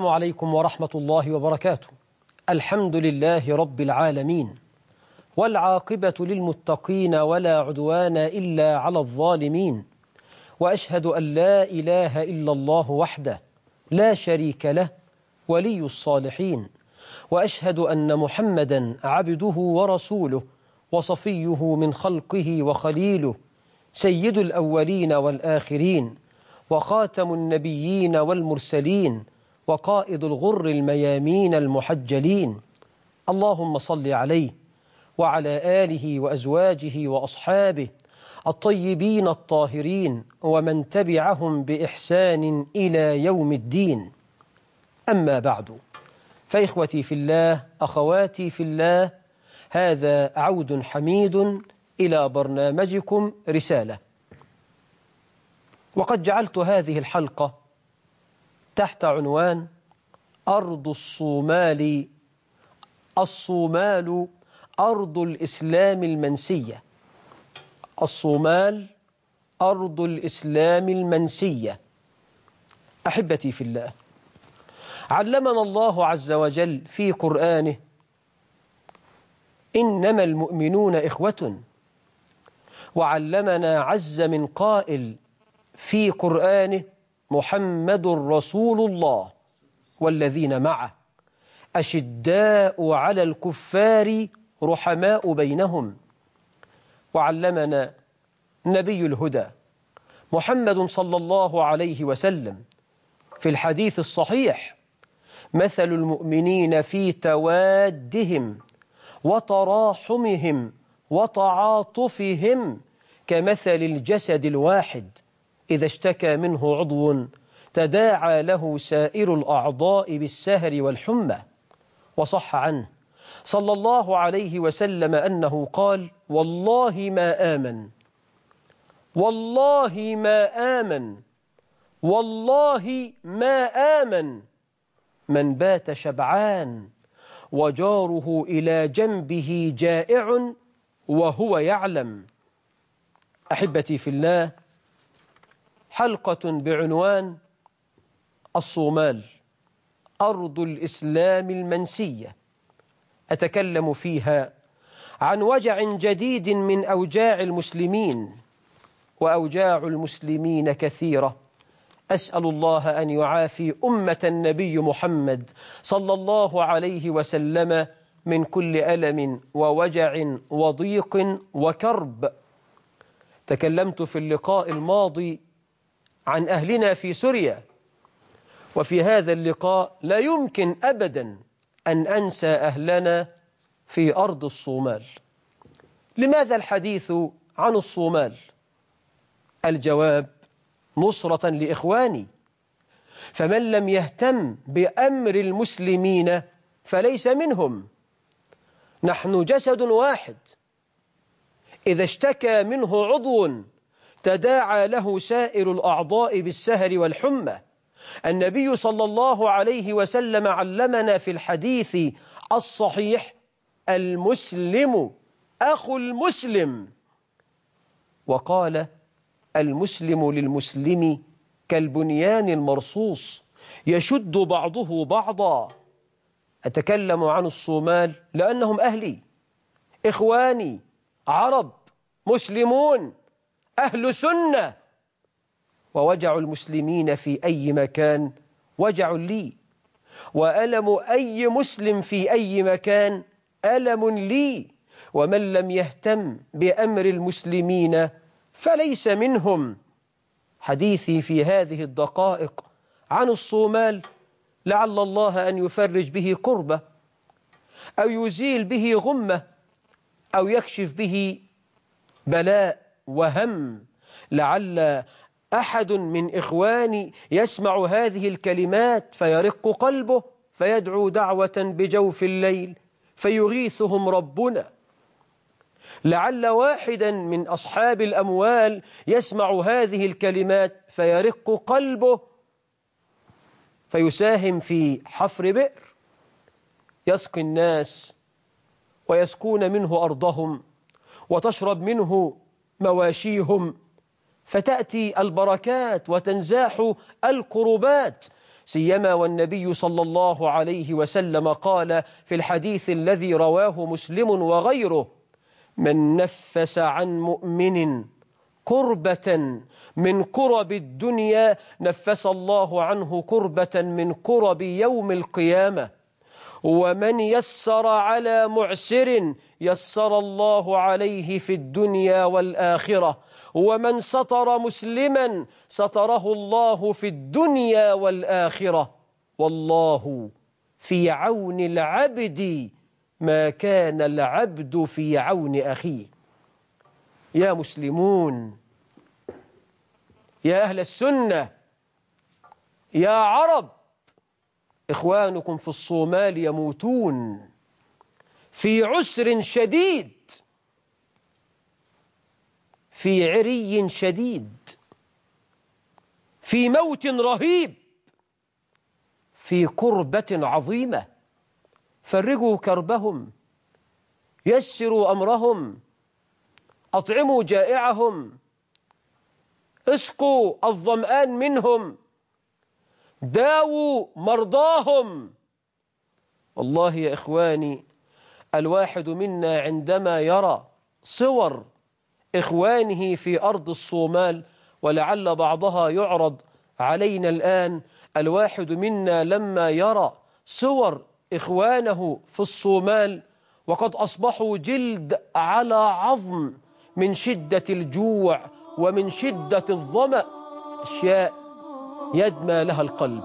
السلام عليكم ورحمة الله وبركاته الحمد لله رب العالمين والعاقبة للمتقين ولا عدوان إلا على الظالمين وأشهد أن لا إله إلا الله وحده لا شريك له ولي الصالحين وأشهد أن محمدا عبده ورسوله وصفيه من خلقه وخليله سيد الأولين والآخرين وخاتم النبيين والمرسلين وقائد الغر الميامين المحجلين اللهم صل عليه وعلى آله وأزواجه وأصحابه الطيبين الطاهرين ومن تبعهم بإحسان إلى يوم الدين أما بعد فإخوتي في الله أخواتي في الله هذا عود حميد إلى برنامجكم رسالة وقد جعلت هذه الحلقة تحت عنوان أرض الصومال الصومال أرض الإسلام المنسية الصومال أرض الإسلام المنسية أحبتي في الله علمنا الله عز وجل في قرآنه إنما المؤمنون إخوة وعلمنا عز من قائل في قرآنه محمد رسول الله والذين معه أشداء على الكفار رحماء بينهم وعلمنا نبي الهدى محمد صلى الله عليه وسلم في الحديث الصحيح مثل المؤمنين في توادهم وتراحمهم وتعاطفهم كمثل الجسد الواحد إذا اشتكى منه عضو تداعى له سائر الأعضاء بالسهر والحمى وصح عنه صلى الله عليه وسلم أنه قال والله ما آمن والله ما آمن والله ما آمن من بات شبعان وجاره إلى جنبه جائع وهو يعلم أحبتي في الله حلقة بعنوان الصومال أرض الإسلام المنسية أتكلم فيها عن وجع جديد من أوجاع المسلمين وأوجاع المسلمين كثيرة أسأل الله أن يعافي أمة النبي محمد صلى الله عليه وسلم من كل ألم ووجع وضيق وكرب تكلمت في اللقاء الماضي عن أهلنا في سوريا وفي هذا اللقاء لا يمكن أبدا أن أنسى أهلنا في أرض الصومال لماذا الحديث عن الصومال؟ الجواب نصرة لإخواني فمن لم يهتم بأمر المسلمين فليس منهم نحن جسد واحد إذا اشتكى منه عضو تداعى له سائر الأعضاء بالسهر والحمى النبي صلى الله عليه وسلم علمنا في الحديث الصحيح المسلم أخو المسلم وقال المسلم للمسلم كالبنيان المرصوص يشد بعضه بعضا أتكلم عن الصومال لأنهم أهلي إخواني عرب مسلمون أهل سنة ووجع المسلمين في أي مكان وجع لي وألم أي مسلم في أي مكان ألم لي ومن لم يهتم بأمر المسلمين فليس منهم حديثي في هذه الدقائق عن الصومال لعل الله أن يفرج به كربة أو يزيل به غمة أو يكشف به بلاء وهم لعل أحد من إخواني يسمع هذه الكلمات فيرق قلبه فيدعو دعوة بجوف الليل فيغيثهم ربنا لعل واحدا من أصحاب الأموال يسمع هذه الكلمات فيرق قلبه فيساهم في حفر بئر يسقي الناس ويسكون منه أرضهم وتشرب منه مواشيهم فتأتي البركات وتنزاح القربات سيما والنبي صلى الله عليه وسلم قال في الحديث الذي رواه مسلم وغيره من نفس عن مؤمن كربة من كرب الدنيا نفس الله عنه كربة من كرب يوم القيامة ومن يسر على معسر يسر الله عليه في الدنيا والآخرة ومن سطر مسلما سطره الله في الدنيا والآخرة والله في عون العبد ما كان العبد في عون أخيه يا مسلمون يا أهل السنة يا عرب إخوانكم في الصومال يموتون في عسر شديد في عري شديد في موت رهيب في كربة عظيمة فرجوا كربهم يسروا أمرهم أطعموا جائعهم اسقوا الظمآن منهم داووا مرضاهم والله يا إخواني الواحد منا عندما يرى صور إخوانه في أرض الصومال ولعل بعضها يعرض علينا الآن الواحد منا لما يرى صور إخوانه في الصومال وقد أصبحوا جلد على عظم من شدة الجوع ومن شدة الظمأ أشياء يدمى لها القلب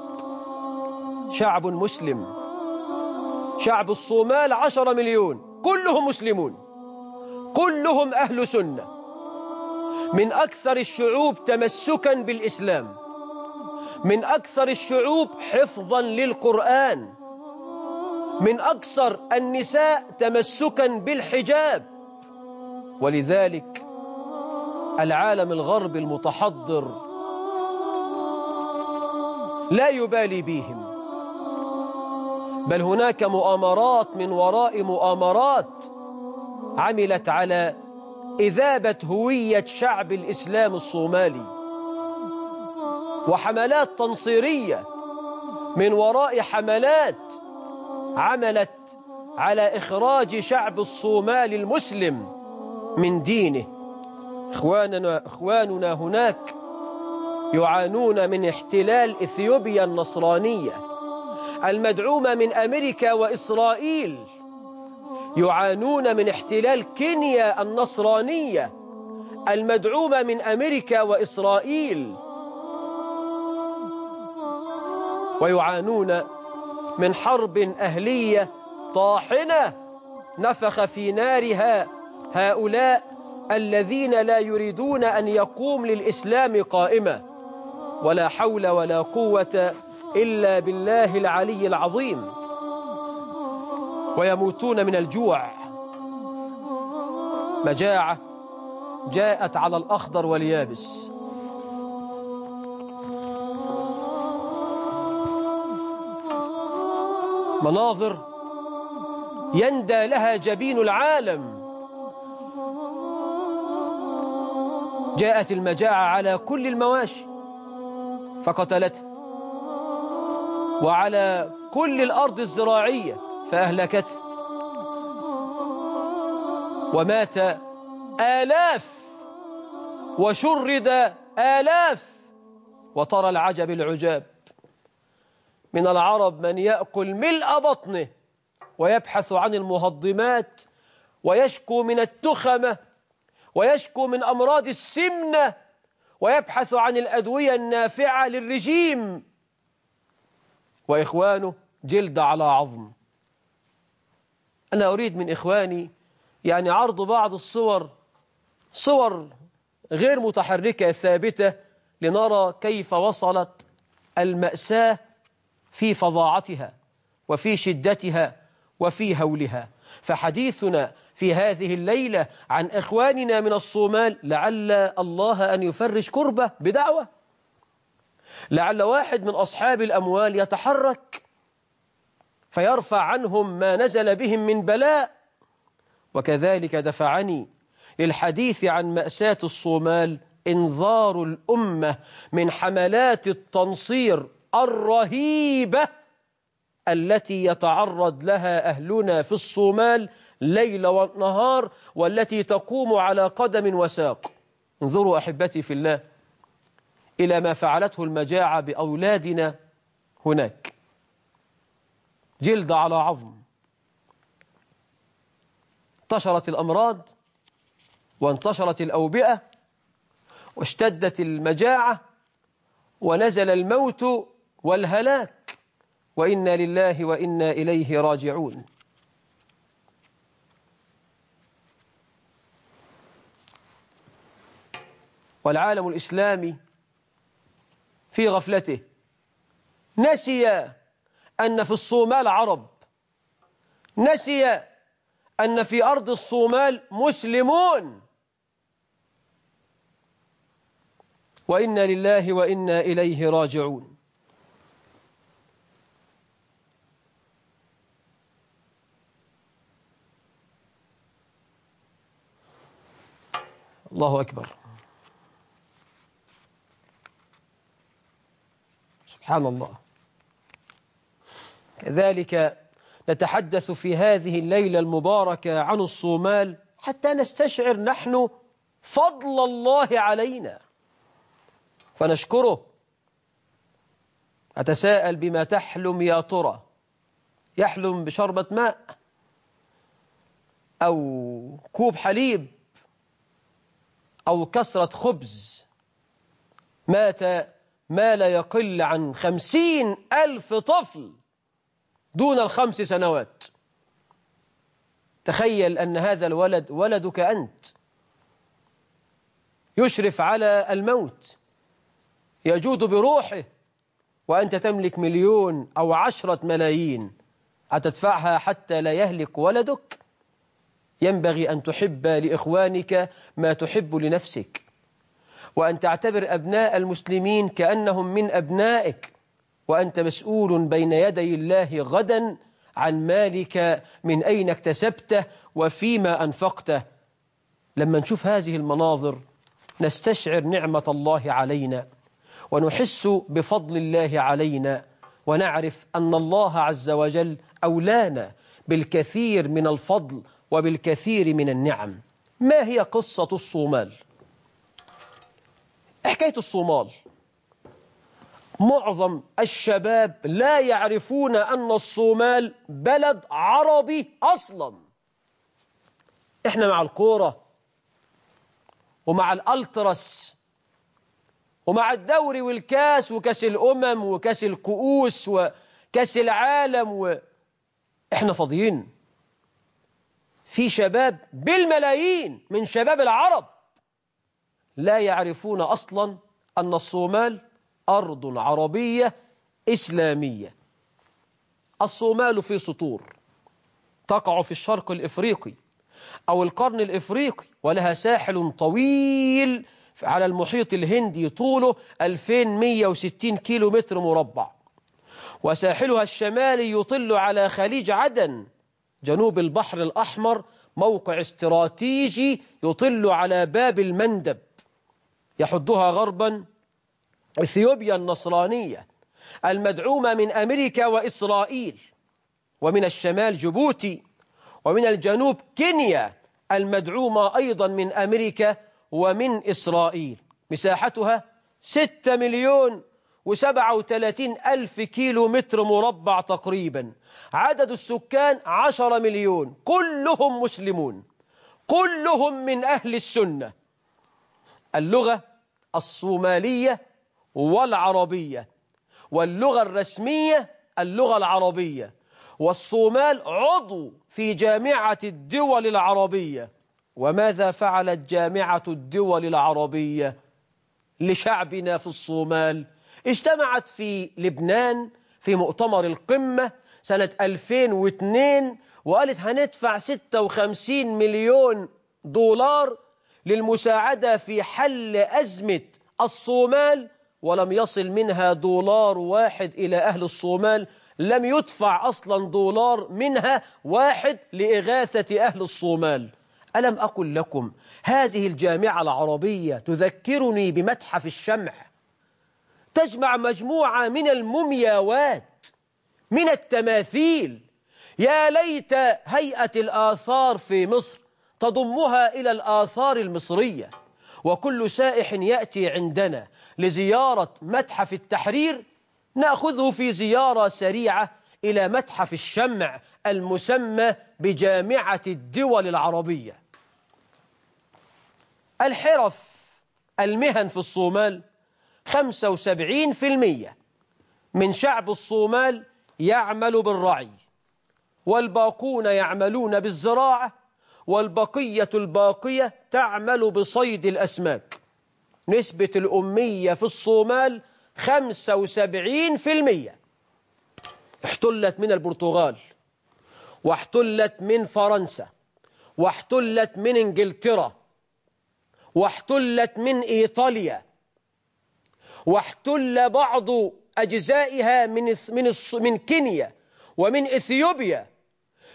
شعب مسلم شعب الصومال عشر مليون كلهم مسلمون كلهم أهل سنة من أكثر الشعوب تمسكا بالإسلام من أكثر الشعوب حفظا للقرآن من أكثر النساء تمسكا بالحجاب ولذلك العالم الغربي المتحضر لا يبالي بهم بل هناك مؤامرات من وراء مؤامرات عملت على إذابة هوية شعب الإسلام الصومالي وحملات تنصيرية من وراء حملات عملت على إخراج شعب الصومال المسلم من دينه إخواننا, إخواننا هناك يعانون من احتلال إثيوبيا النصرانية المدعومة من أمريكا وإسرائيل يعانون من احتلال كينيا النصرانية المدعومة من أمريكا وإسرائيل ويعانون من حرب أهلية طاحنة نفخ في نارها هؤلاء الذين لا يريدون أن يقوم للإسلام قائمة ولا حول ولا قوة إلا بالله العلي العظيم ويموتون من الجوع مجاعة جاءت على الأخضر واليابس مناظر يندى لها جبين العالم جاءت المجاعة على كل المواشي فقتلته وعلى كل الأرض الزراعية فأهلكته ومات آلاف وشرد آلاف وترى العجب العجاب من العرب من يأكل ملء بطنه ويبحث عن المهضمات ويشكو من التخمة ويشكو من أمراض السمنة ويبحث عن الأدوية النافعة للرجيم وإخوانه جلد على عظم أنا أريد من إخواني يعني عرض بعض الصور صور غير متحركة ثابتة لنرى كيف وصلت المأساة في فظاعتها وفي شدتها وفي هولها فحديثنا في هذه الليلة عن إخواننا من الصومال لعل الله أن يفرج كربة بدعوة لعل واحد من أصحاب الأموال يتحرك فيرفع عنهم ما نزل بهم من بلاء وكذلك دفعني للحديث عن مأساة الصومال انذار الأمة من حملات التنصير الرهيبة التي يتعرض لها أهلنا في الصومال ليل ونهار والتي تقوم على قدم وساق انظروا أحبتي في الله إلى ما فعلته المجاعة بأولادنا هناك جلد على عظم انتشرت الأمراض وانتشرت الأوبئة واشتدت المجاعة ونزل الموت والهلاك وإنا لله وإنا إليه راجعون والعالم الإسلامي في غفلته نسي أن في الصومال عرب نسي أن في أرض الصومال مسلمون وإنا لله وإنا إليه راجعون الله أكبر سبحان الله كذلك نتحدث في هذه الليلة المباركة عن الصومال حتى نستشعر نحن فضل الله علينا فنشكره أتساءل بما تحلم يا ترى يحلم بشربة ماء أو كوب حليب أو كسرة خبز مات ما لا يقل عن خمسين ألف طفل دون الخمس سنوات تخيل أن هذا الولد ولدك أنت يشرف على الموت يجود بروحه وأنت تملك مليون أو عشرة ملايين أتدفعها حتى لا يهلك ولدك ينبغي أن تحب لإخوانك ما تحب لنفسك وأن تعتبر أبناء المسلمين كأنهم من أبنائك وأنت مسؤول بين يدي الله غدا عن مالك من أين اكتسبته وفيما أنفقته لما نشوف هذه المناظر نستشعر نعمة الله علينا ونحس بفضل الله علينا ونعرف أن الله عز وجل أولانا بالكثير من الفضل وبالكثير من النعم ما هي قصة الصومال؟ حكاية الصومال معظم الشباب لا يعرفون أن الصومال بلد عربي أصلا إحنا مع الكورة ومع الألترس ومع الدوري والكاس وكاس الأمم وكاس الكؤوس وكاس العالم و... إحنا فاضيين في شباب بالملايين من شباب العرب لا يعرفون أصلا أن الصومال أرض عربية إسلامية الصومال في سطور تقع في الشرق الإفريقي أو القرن الإفريقي ولها ساحل طويل على المحيط الهندي طوله 2160 كيلو متر مربع وساحلها الشمالي يطل على خليج عدن جنوب البحر الأحمر موقع استراتيجي يطل على باب المندب يحدها غربا إثيوبيا النصرانية المدعومة من أمريكا وإسرائيل ومن الشمال جيبوتي ومن الجنوب كينيا المدعومة أيضا من أمريكا ومن إسرائيل مساحتها سته مليون و37 ألف كيلو متر مربع تقريبا عدد السكان 10 مليون كلهم مسلمون كلهم من أهل السنة اللغة الصومالية والعربية واللغة الرسمية اللغة العربية والصومال عضو في جامعة الدول العربية وماذا فعلت جامعة الدول العربية لشعبنا في الصومال؟ اجتمعت في لبنان في مؤتمر القمة سنة 2002 وقالت هندفع 56 مليون دولار للمساعدة في حل أزمة الصومال ولم يصل منها دولار واحد إلى أهل الصومال لم يدفع أصلا دولار منها واحد لإغاثة أهل الصومال ألم أقل لكم هذه الجامعة العربية تذكرني بمتحف الشمع تجمع مجموعة من المومياوات من التماثيل يا ليت هيئة الآثار في مصر تضمها إلى الآثار المصرية وكل سائح يأتي عندنا لزيارة متحف التحرير نأخذه في زيارة سريعة إلى متحف الشمع المسمى بجامعة الدول العربية الحرف المهن في الصومال 75% من شعب الصومال يعمل بالرعي والباقون يعملون بالزراعة والبقية الباقية تعمل بصيد الأسماك نسبة الأمية في الصومال 75% احتلت من البرتغال واحتلت من فرنسا واحتلت من انجلترا واحتلت من ايطاليا واحتل بعض أجزائها من من من كينيا ومن إثيوبيا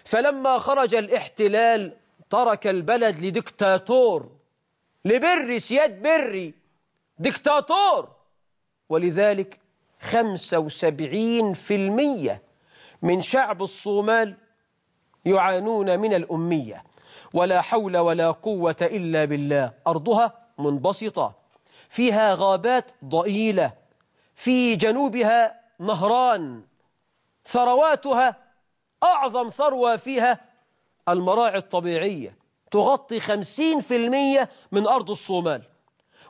فلما خرج الاحتلال ترك البلد لدكتاتور لبري سياد بري دكتاتور ولذلك 75% من شعب الصومال يعانون من الأمية ولا حول ولا قوة إلا بالله أرضها منبسطة فيها غابات ضئيلة في جنوبها نهران ثرواتها أعظم ثروة فيها المراعي الطبيعية تغطي 50% من أرض الصومال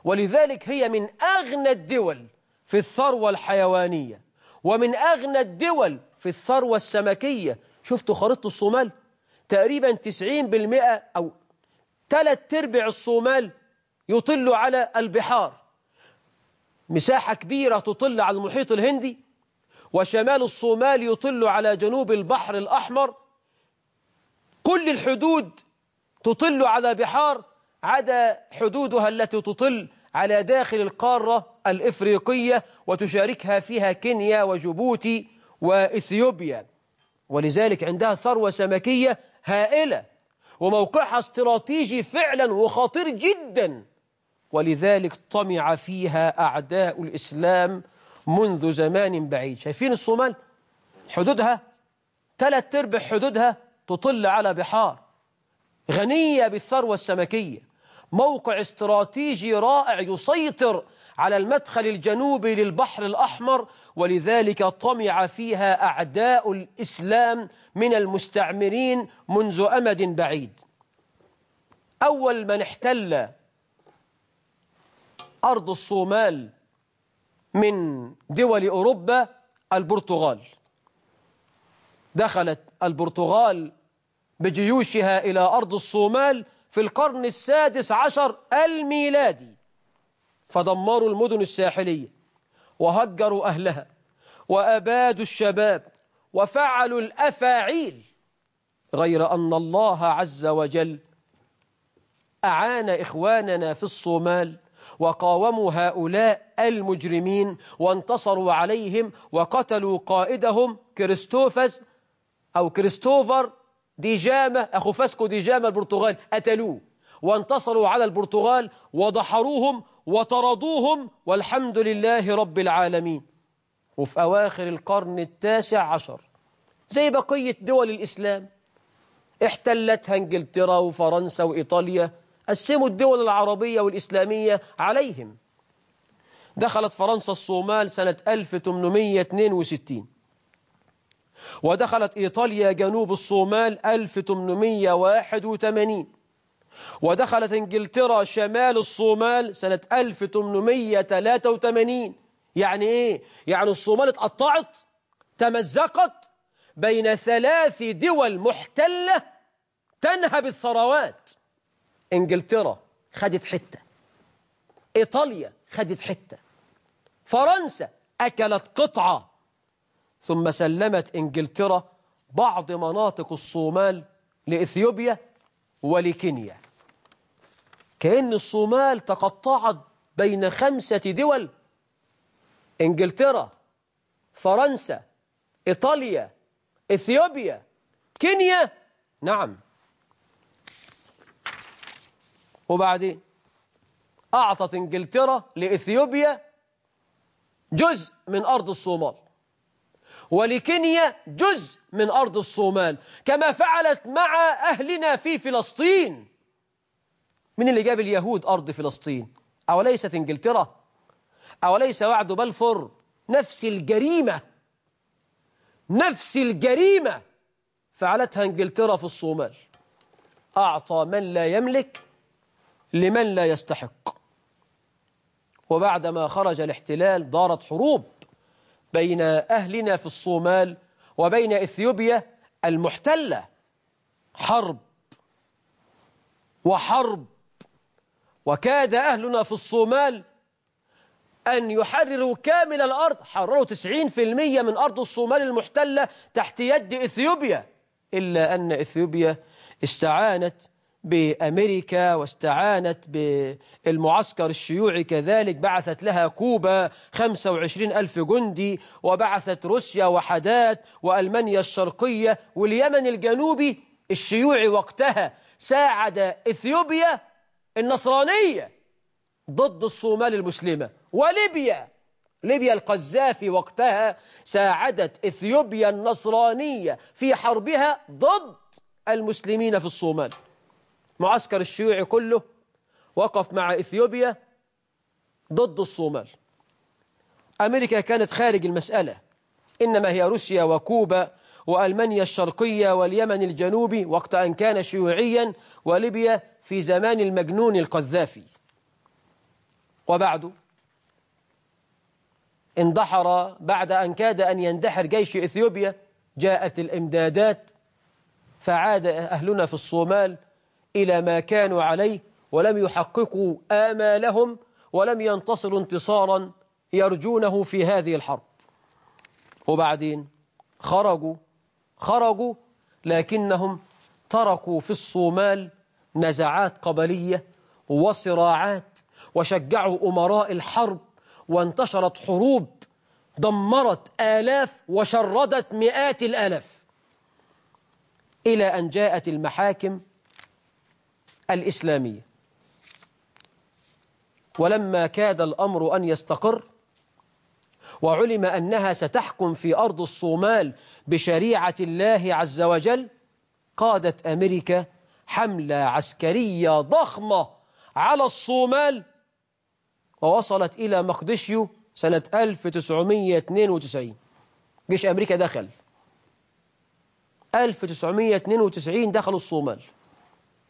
ولذلك هي من أغنى الدول في الثروة الحيوانية ومن أغنى الدول في الثروة السمكية شفتوا خريطة الصومال تقريبا 90% أو ثلاث تربع الصومال يطل على البحار مساحة كبيرة تطل على المحيط الهندي وشمال الصومال يطل على جنوب البحر الأحمر كل الحدود تطل على بحار عدا حدودها التي تطل على داخل القارة الإفريقية وتشاركها فيها كينيا وجيبوتي وإثيوبيا ولذلك عندها ثروة سمكية هائلة وموقعها استراتيجي فعلا وخطير جدا ولذلك طمع فيها أعداء الإسلام منذ زمان بعيد شايفين الصومال حدودها ثلاث ارباع حدودها تطل على بحار غنية بالثروة السمكية موقع استراتيجي رائع يسيطر على المدخل الجنوبي للبحر الأحمر ولذلك طمع فيها أعداء الإسلام من المستعمرين منذ أمد بعيد أول من احتل أرض الصومال من دول أوروبا البرتغال دخلت البرتغال بجيوشها إلى أرض الصومال في القرن السادس عشر الميلادي فدمروا المدن الساحلية وهجروا أهلها وأبادوا الشباب وفعلوا الأفاعيل غير أن الله عز وجل أعان إخواننا في الصومال وقاوموا هؤلاء المجرمين وانتصروا عليهم وقتلوا قائدهم كريستوفس أو كريستوفر دي جامة أخو فاسكو دي جامة البرتغال قتلوه وانتصروا على البرتغال ودحروهم وطردوهم والحمد لله رب العالمين وفي أواخر القرن التاسع عشر زي بقية دول الإسلام احتلتها انجلترا وفرنسا وإيطاليا قسموا الدول العربية والإسلامية عليهم دخلت فرنسا الصومال سنة 1862 ودخلت إيطاليا جنوب الصومال 1881 ودخلت إنجلترا شمال الصومال سنة 1883 يعني إيه؟ يعني الصومال اتقطعت تمزقت بين ثلاث دول محتلة تنهب الثروات انجلترا خدت حته ايطاليا خدت حته فرنسا اكلت قطعه ثم سلمت انجلترا بعض مناطق الصومال لاثيوبيا ولكينيا كأن الصومال تقطعت بين خمسة دول إنجلترا فرنسا إيطاليا إثيوبيا كينيا نعم وبعدين أعطت إنجلترا لإثيوبيا جزء من أرض الصومال ولكينيا جزء من أرض الصومال كما فعلت مع أهلنا في فلسطين من اللي جاب اليهود أرض فلسطين أوليست إنجلترا أوليس وعد بلفور نفس الجريمة نفس الجريمة فعلتها إنجلترا في الصومال أعطى من لا يملك لمن لا يستحق وبعدما خرج الاحتلال دارت حروب بين أهلنا في الصومال وبين إثيوبيا المحتلة حرب وحرب وكاد أهلنا في الصومال أن يحرروا كامل الأرض حرروا 90% من أرض الصومال المحتلة تحت يد إثيوبيا إلا أن إثيوبيا استعانت بأمريكا واستعانت بالمعسكر الشيوعي كذلك بعثت لها كوبا 25 ألف جندي وبعثت روسيا وحدات وألمانيا الشرقية واليمن الجنوبي الشيوعي وقتها ساعد إثيوبيا النصرانية ضد الصومال المسلمة وليبيا ليبيا القذافي وقتها ساعدت إثيوبيا النصرانية في حربها ضد المسلمين في الصومال معسكر الشيوعي كله وقف مع إثيوبيا ضد الصومال أمريكا كانت خارج المسألة إنما هي روسيا وكوبا وألمانيا الشرقية واليمن الجنوبي وقت أن كان شيوعيا وليبيا في زمان المجنون القذافي وبعده اندحر بعد أن كاد أن يندحر جيش إثيوبيا جاءت الإمدادات فعاد أهلنا في الصومال إلى ما كانوا عليه ولم يحققوا آمالهم ولم ينتصروا انتصارا يرجونه في هذه الحرب وبعدين خرجوا خرجوا لكنهم تركوا في الصومال نزعات قبلية وصراعات وشجعوا أمراء الحرب وانتشرت حروب دمرت آلاف وشردت مئات الآلاف إلى أن جاءت المحاكم الإسلامية ولما كاد الأمر أن يستقر وعلم أنها ستحكم في أرض الصومال بشريعة الله عز وجل قادت أمريكا حملة عسكرية ضخمة على الصومال ووصلت إلى مقدشيو سنة 1992 جيش أمريكا دخل 1992 دخلوا الصومال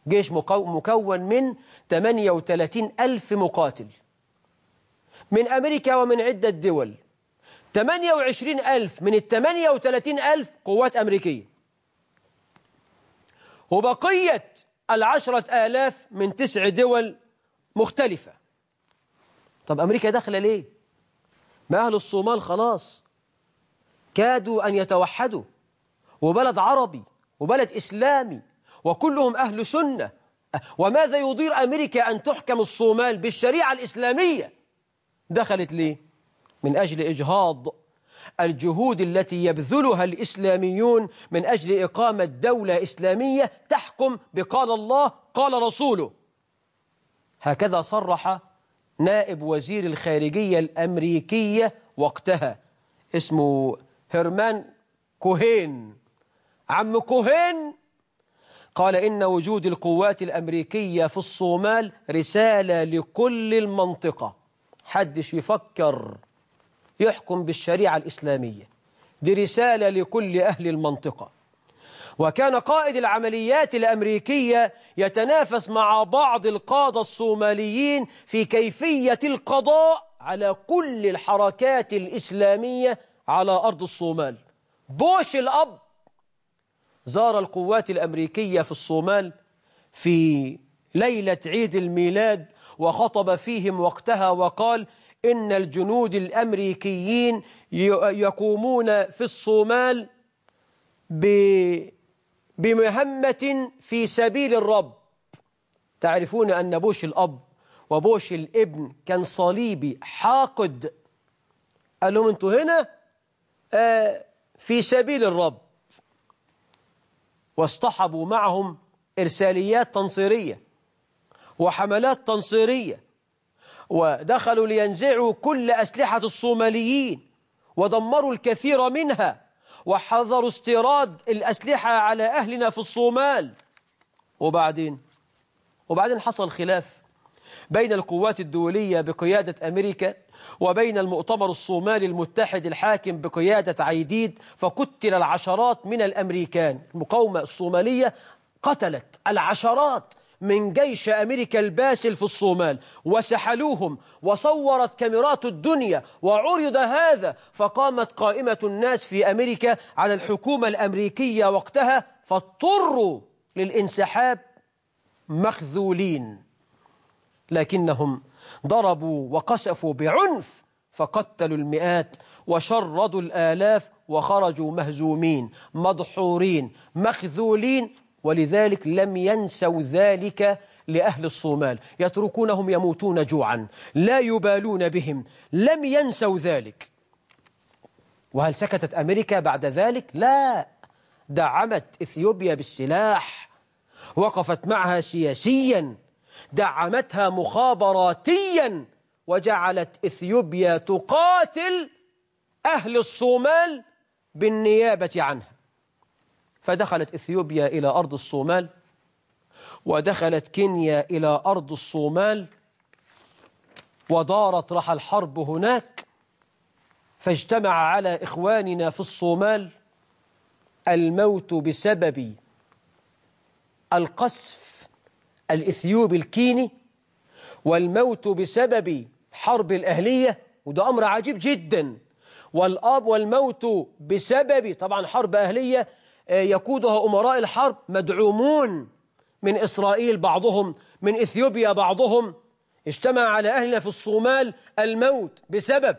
جيش مكون من 38 ألف مقاتل من أمريكا ومن عدة دول 28 ألف من ال 38 ألف قوات أمريكية وبقية العشرة آلاف من تسع دول مختلفة طب أمريكا داخلة ليه؟ ما أهل الصومال خلاص كادوا أن يتوحدوا وبلد عربي وبلد إسلامي وكلهم أهل سنة وماذا يضير أمريكا أن تحكم الصومال بالشريعة الإسلامية دخلت ليه؟ من أجل إجهاض الجهود التي يبذلها الإسلاميون من أجل إقامة دولة إسلامية تحكم بقال الله قال رسوله هكذا صرح نائب وزير الخارجية الأمريكية وقتها اسمه هرمان كوهين عم كوهين قال إن وجود القوات الأمريكية في الصومال رسالة لكل المنطقة حدش يفكر يحكم بالشريعة الإسلامية دي رسالة لكل أهل المنطقة وكان قائد العمليات الأمريكية يتنافس مع بعض القادة الصوماليين في كيفية القضاء على كل الحركات الإسلامية على أرض الصومال بوش الأب زار القوات الأمريكية في الصومال في ليلة عيد الميلاد وخطب فيهم وقتها وقال إن الجنود الأمريكيين يقومون في الصومال بمهمة في سبيل الرب تعرفون أن بوش الأب وبوش الابن كان صليبي حاقد قال لهم أنتوا هنا آه في سبيل الرب واصطحبوا معهم إرساليات تنصيرية وحملات تنصيرية ودخلوا لينزعوا كل أسلحة الصوماليين ودمروا الكثير منها وحذروا استيراد الأسلحة على أهلنا في الصومال وبعدين وبعدين حصل خلاف بين القوات الدولية بقيادة أمريكا وبين المؤتمر الصومالي المتحد الحاكم بقيادة عيديد فقتل العشرات من الأمريكان المقاومة الصومالية قتلت العشرات من جيش أمريكا الباسل في الصومال وسحلوهم وصورت كاميرات الدنيا وعرض هذا فقامت قائمة الناس في أمريكا على الحكومة الأمريكية وقتها فاضطروا للانسحاب مخذولين لكنهم ضربوا وقسفوا بعنف فقتلوا المئات وشردوا الآلاف وخرجوا مهزومين مدحورين مخذولين ولذلك لم ينسوا ذلك لأهل الصومال يتركونهم يموتون جوعا لا يبالون بهم لم ينسوا ذلك وهل سكتت أمريكا بعد ذلك؟ لا دعمت إثيوبيا بالسلاح وقفت معها سياسياً دعمتها مخابراتيا وجعلت إثيوبيا تقاتل أهل الصومال بالنيابة عنها فدخلت إثيوبيا إلى أرض الصومال ودخلت كينيا إلى أرض الصومال ودارت رحى الحرب هناك فاجتمع على إخواننا في الصومال الموت بسبب القصف الإثيوبي الكيني والموت بسبب حرب الأهلية وده أمر عجيب جدا والأب والموت بسبب طبعا حرب أهلية آه، يقودها أمراء الحرب مدعومون من إسرائيل بعضهم من إثيوبيا بعضهم اجتمع على أهلنا في الصومال الموت بسبب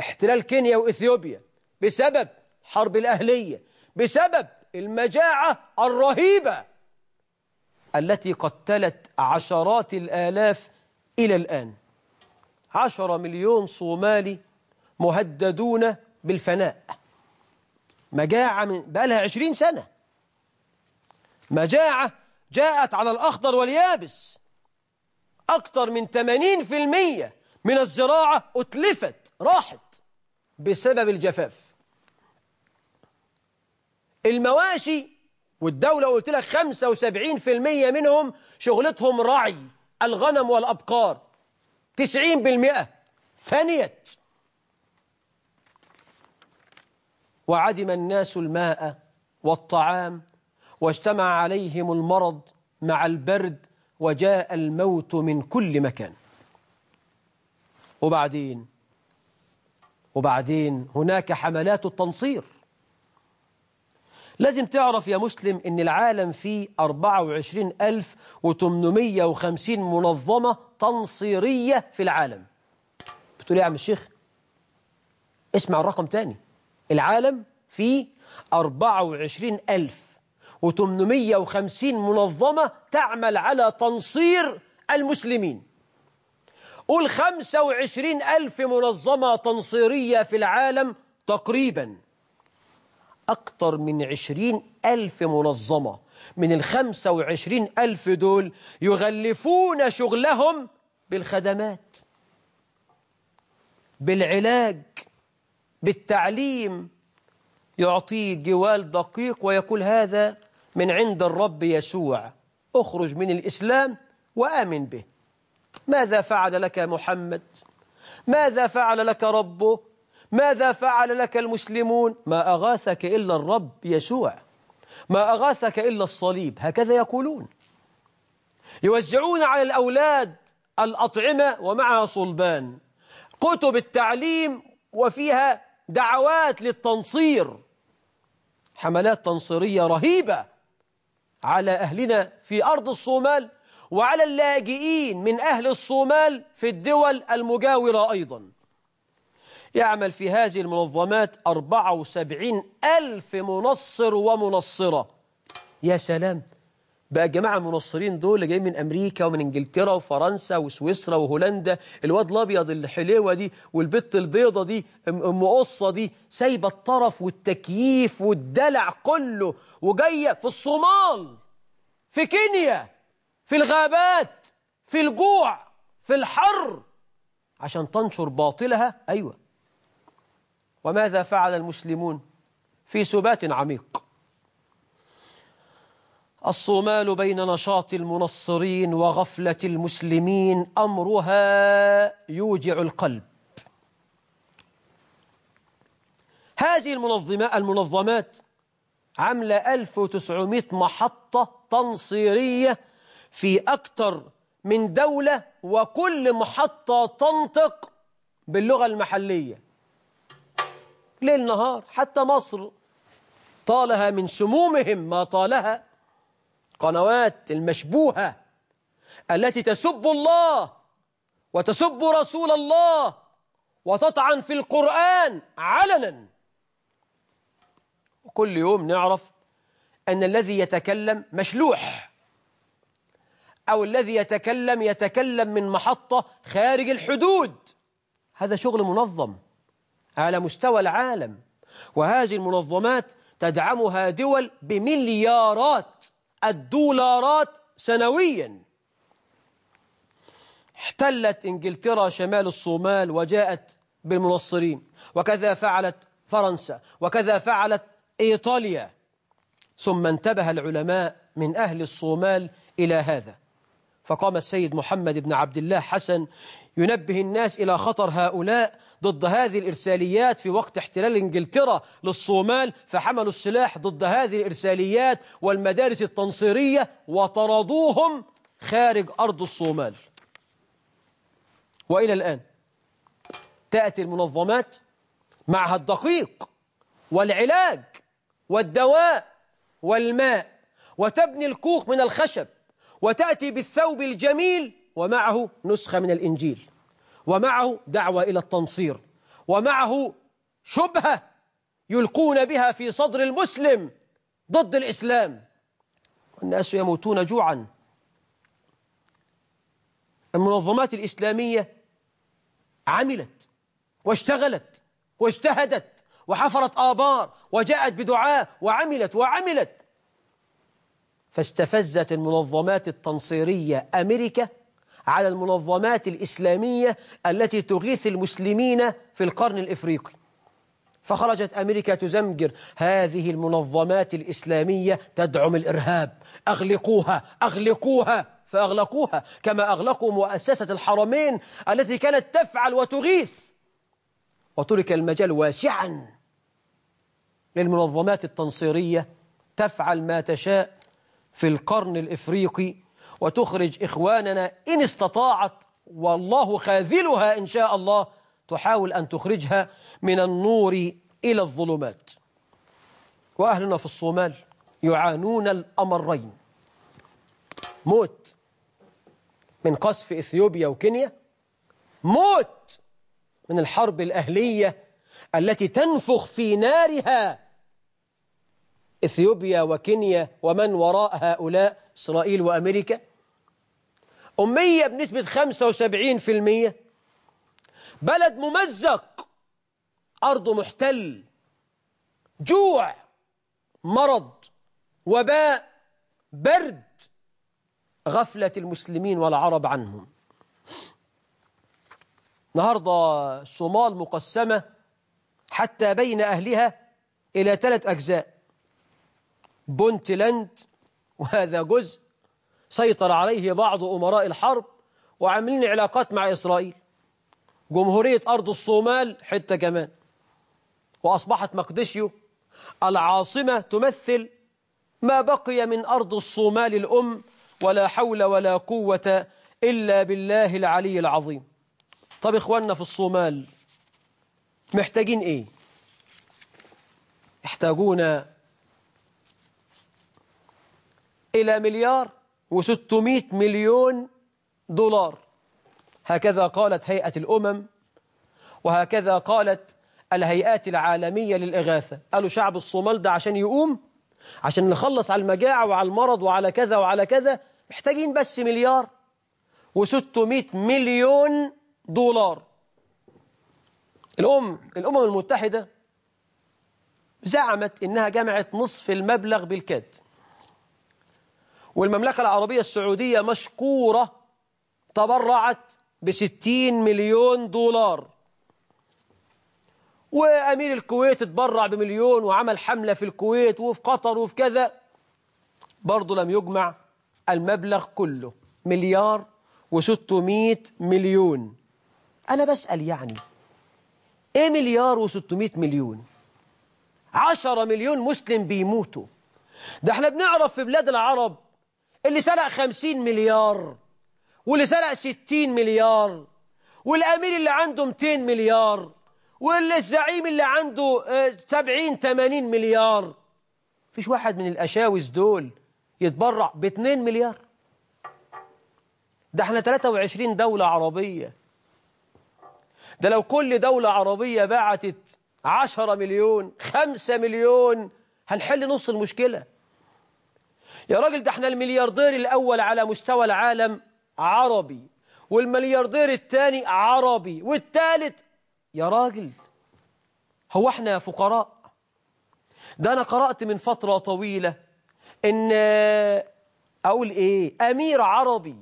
احتلال كينيا وإثيوبيا بسبب حرب الأهلية بسبب المجاعة الرهيبة التي قتلت عشرات الآلاف إلى الآن عشر مليون صومالي مهددون بالفناء مجاعة من بقى لها عشرين سنة مجاعة جاءت على الأخضر واليابس أكثر من 80% من الزراعة أتلفت راحت بسبب الجفاف المواشي والدولة قلت لك 75% منهم شغلتهم رعي الغنم والأبقار 90% فنيت وعدم الناس الماء والطعام واجتمع عليهم المرض مع البرد وجاء الموت من كل مكان وبعدين وبعدين هناك حملات التنصير لازم تعرف يا مسلم أن العالم فيه 24850 منظمة تنصيرية في العالم بتقول إيه يا عم الشيخ اسمع الرقم تاني العالم فيه 24850 منظمة تعمل على تنصير المسلمين قول 25000 منظمة تنصيرية في العالم تقريباً أكتر من عشرين ألف منظمة من الخمسة وعشرين ألف دول يغلفون شغلهم بالخدمات بالعلاج بالتعليم يعطيه جوال دقيق ويقول هذا من عند الرب يسوع اخرج من الإسلام وآمن به ماذا فعل لك محمد؟ ماذا فعل لك ربه؟ ماذا فعل لك المسلمون ما أغاثك إلا الرب يسوع ما أغاثك إلا الصليب هكذا يقولون يوزعون على الأولاد الأطعمة ومعها صلبان كتب التعليم وفيها دعوات للتنصير حملات تنصيرية رهيبة على أهلنا في أرض الصومال وعلى اللاجئين من أهل الصومال في الدول المجاورة أيضاً يعمل في هذه المنظمات 74 ألف منصر ومنصرة يا سلام بقى الجماعة المنصرين دول جايين من أمريكا ومن إنجلترا وفرنسا وسويسرا وهولندا الواد الأبيض الحليوة دي والبت البيضة دي المقصة دي سايبة الطرف والتكييف والدلع كله وجاية في الصومال في كينيا في الغابات في الجوع في الحر عشان تنشر باطلها أيوة وماذا فعل المسلمون في سبات عميق الصومال بين نشاط المنصرين وغفلة المسلمين أمرها يوجع القلب هذه المنظمة المنظمات عاملة 1900 محطة تنصيرية في أكثر من دولة وكل محطة تنطق باللغة المحلية ليل نهار حتى مصر طالها من سمومهم ما طالها قنوات المشبوهة التي تسب الله وتسب رسول الله وتطعن في القرآن علنا وكل يوم نعرف أن الذي يتكلم مشلوح أو الذي يتكلم يتكلم من محطة خارج الحدود هذا شغل منظم على مستوى العالم وهذه المنظمات تدعمها دول بمليارات الدولارات سنويا احتلت انجلترا شمال الصومال وجاءت بالمنصرين وكذا فعلت فرنسا وكذا فعلت ايطاليا ثم انتبه العلماء من اهل الصومال الى هذا فقام السيد محمد بن عبد الله حسن ينبه الناس إلى خطر هؤلاء ضد هذه الإرساليات في وقت احتلال إنجلترا للصومال فحملوا السلاح ضد هذه الإرساليات والمدارس التنصيرية وطردوهم خارج أرض الصومال وإلى الآن تأتي المنظمات معها الدقيق والعلاج والدواء والماء وتبني الكوخ من الخشب وتأتي بالثوب الجميل ومعه نسخة من الإنجيل ومعه دعوة إلى التنصير ومعه شبهة يلقون بها في صدر المسلم ضد الإسلام والناس يموتون جوعا المنظمات الإسلامية عملت واشتغلت واجتهدت وحفرت آبار وجاءت بدعاء وعملت وعملت فاستفزت المنظمات التنصيرية أمريكا على المنظمات الإسلامية التي تغيث المسلمين في القرن الإفريقي فخرجت أمريكا تزمجر هذه المنظمات الإسلامية تدعم الإرهاب أغلقوها أغلقوها فأغلقوها كما أغلقوا مؤسسة الحرمين التي كانت تفعل وتغيث وترك المجال واسعا للمنظمات التنصيرية تفعل ما تشاء في القرن الإفريقي وتخرج إخواننا إن استطاعت والله خاذلها إن شاء الله تحاول أن تخرجها من النور إلى الظلمات وأهلنا في الصومال يعانون الأمرين موت من قصف إثيوبيا وكينيا موت من الحرب الأهلية التي تنفخ في نارها إثيوبيا وكينيا ومن وراء هؤلاء إسرائيل وأمريكا أمية بنسبة 75% بلد ممزق أرضه محتل جوع مرض وباء برد غفلة المسلمين والعرب عنهم النهاردة الصومال مقسمة حتى بين أهلها إلى ثلاث أجزاء بونتلاند وهذا جزء سيطر عليه بعض أمراء الحرب وعاملين علاقات مع إسرائيل جمهورية أرض الصومال حتة كمان وأصبحت مقدشيو العاصمة تمثل ما بقي من أرض الصومال الأم ولا حول ولا قوة إلا بالله العلي العظيم طب إخواننا في الصومال محتاجين إيه؟ يحتاجون إلى مليار و600 مليون دولار هكذا قالت هيئة الأمم وهكذا قالت الهيئات العالمية للإغاثة قالوا شعب الصومال ده عشان يقوم عشان نخلص على المجاعة وعلى المرض وعلى كذا وعلى كذا محتاجين بس مليار و600 مليون دولار الأم الأمم المتحدة زعمت إنها جمعت نصف المبلغ بالكاد والمملكة العربية السعودية مشكورة تبرعت بستين مليون دولار وأمير الكويت تبرع بمليون وعمل حملة في الكويت وفي قطر وفي كذا برضه لم يجمع المبلغ كله مليار و600 مليون أنا بسأل يعني إيه مليار و600 مليون 10 مليون مسلم بيموتوا ده احنا بنعرف في بلاد العرب اللي سرق خمسين مليار واللي سرق ستين مليار والأمير اللي عنده 200 مليار والزعيم اللي عنده 70 آه، 80 مليار فيش واحد من الأشاوس دول يتبرع باتنين مليار ده احنا 23 دولة عربية ده لو كل دولة عربية بعتت 10 مليون 5 مليون هنحل نص المشكلة يا راجل ده احنا الملياردير الأول على مستوى العالم عربي والملياردير الثاني عربي والثالث يا راجل هو احنا فقراء ده أنا قرأت من فترة طويلة إن أقول إيه أمير عربي